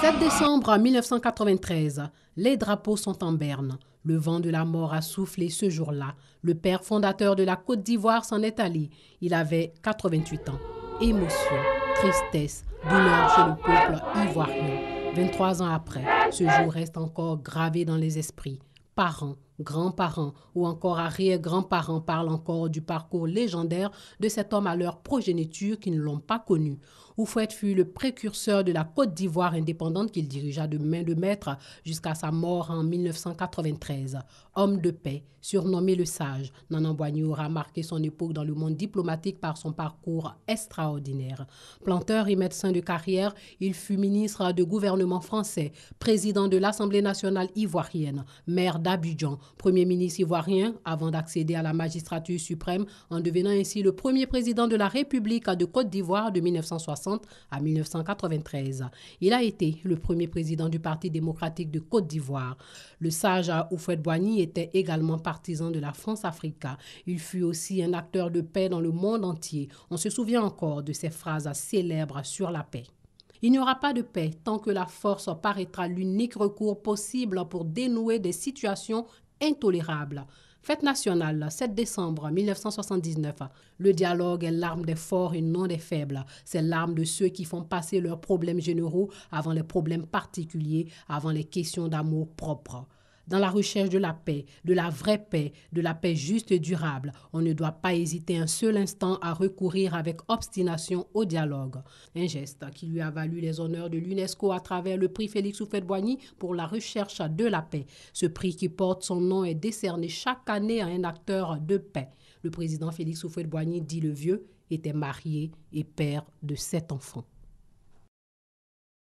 7 décembre 1993, les drapeaux sont en berne. Le vent de la mort a soufflé ce jour-là. Le père fondateur de la Côte d'Ivoire s'en est allé. Il avait 88 ans. Émotion, tristesse, douleur chez le peuple ivoirien. 23 ans après, ce jour reste encore gravé dans les esprits parents, grands-parents ou encore arrière-grands-parents parlent encore du parcours légendaire de cet homme à leur progéniture qui ne l'ont pas connu. Oufouette fut le précurseur de la Côte d'Ivoire indépendante qu'il dirigea de main de maître jusqu'à sa mort en 1993. Homme de paix, surnommé le sage, Nanamboigny aura marqué son époque dans le monde diplomatique par son parcours extraordinaire. Planteur et médecin de carrière, il fut ministre de gouvernement français, président de l'Assemblée nationale ivoirienne, maire d'Abidjan, premier ministre ivoirien, avant d'accéder à la magistrature suprême, en devenant ainsi le premier président de la République de Côte d'Ivoire de 1960 à 1993. Il a été le premier président du Parti démocratique de Côte d'Ivoire. Le sage Oufred Boigny était également partisan de la France-Africa. Il fut aussi un acteur de paix dans le monde entier. On se souvient encore de ses phrases célèbres sur la paix. Il n'y aura pas de paix tant que la force paraîtra l'unique recours possible pour dénouer des situations intolérables. Fête nationale, 7 décembre 1979. Le dialogue est l'arme des forts et non des faibles. C'est l'arme de ceux qui font passer leurs problèmes généraux avant les problèmes particuliers, avant les questions d'amour propre. Dans la recherche de la paix, de la vraie paix, de la paix juste et durable, on ne doit pas hésiter un seul instant à recourir avec obstination au dialogue. Un geste qui lui a valu les honneurs de l'UNESCO à travers le prix Félix Houphouët-Boigny pour la recherche de la paix. Ce prix qui porte son nom est décerné chaque année à un acteur de paix. Le président Félix Houphouët-Boigny dit le vieux était marié et père de sept enfants.